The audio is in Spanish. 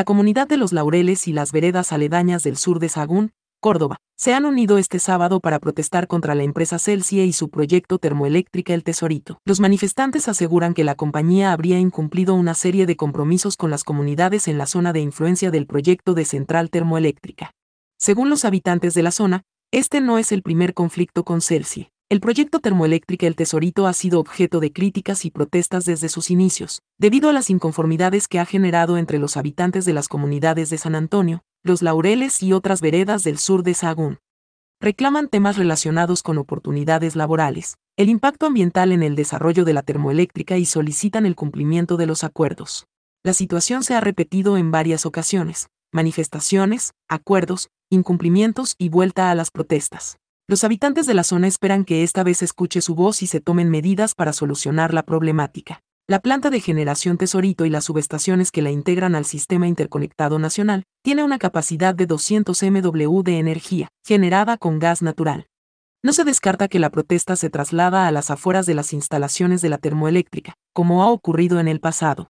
La comunidad de Los Laureles y las veredas aledañas del sur de Sagún, Córdoba, se han unido este sábado para protestar contra la empresa Celsie y su proyecto termoeléctrica El Tesorito. Los manifestantes aseguran que la compañía habría incumplido una serie de compromisos con las comunidades en la zona de influencia del proyecto de central termoeléctrica. Según los habitantes de la zona, este no es el primer conflicto con Celsie. El proyecto termoeléctrica El Tesorito ha sido objeto de críticas y protestas desde sus inicios, debido a las inconformidades que ha generado entre los habitantes de las comunidades de San Antonio, Los Laureles y otras veredas del sur de Sahagún. Reclaman temas relacionados con oportunidades laborales, el impacto ambiental en el desarrollo de la termoeléctrica y solicitan el cumplimiento de los acuerdos. La situación se ha repetido en varias ocasiones, manifestaciones, acuerdos, incumplimientos y vuelta a las protestas. Los habitantes de la zona esperan que esta vez escuche su voz y se tomen medidas para solucionar la problemática. La planta de generación Tesorito y las subestaciones que la integran al sistema interconectado nacional tiene una capacidad de 200 MW de energía, generada con gas natural. No se descarta que la protesta se traslada a las afueras de las instalaciones de la termoeléctrica, como ha ocurrido en el pasado.